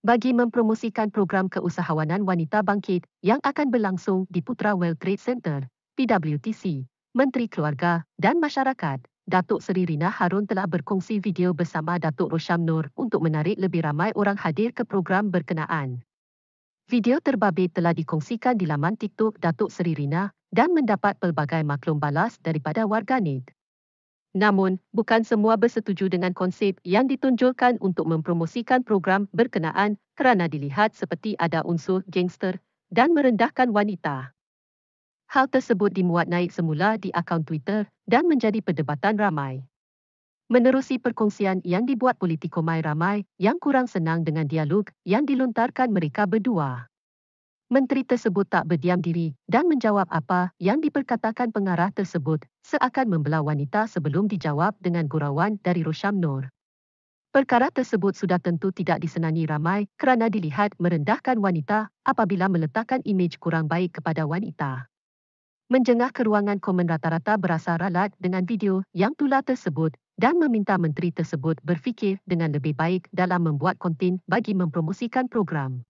bagi mempromosikan program keusahawanan wanita bangkit yang akan berlangsung di Putra World Trade Center, PWTC. Menteri Keluarga dan Masyarakat, Datuk Seri Rina Harun telah berkongsi video bersama Datuk Rosham Nur untuk menarik lebih ramai orang hadir ke program berkenaan. Video terbabit telah dikongsikan di laman TikTok Datuk Seri Rina dan mendapat pelbagai maklum balas daripada warganet. Namun, bukan semua bersetuju dengan konsep yang ditunjukkan untuk mempromosikan program berkenaan kerana dilihat seperti ada unsur gangster dan merendahkan wanita. Hal tersebut dimuat naik semula di akaun Twitter dan menjadi perdebatan ramai. Menerusi perkongsian yang dibuat politikomai ramai yang kurang senang dengan dialog yang dilontarkan mereka berdua. Menteri tersebut tak berdiam diri dan menjawab apa yang diperkatakan pengarah tersebut seakan membela wanita sebelum dijawab dengan gurauan dari Rosham Nur. Perkara tersebut sudah tentu tidak disenangi ramai kerana dilihat merendahkan wanita apabila meletakkan imej kurang baik kepada wanita. Menjengah ke ruangan komen rata-rata berasa ralat dengan video yang tula tersebut dan meminta menteri tersebut berfikir dengan lebih baik dalam membuat konten bagi mempromosikan program.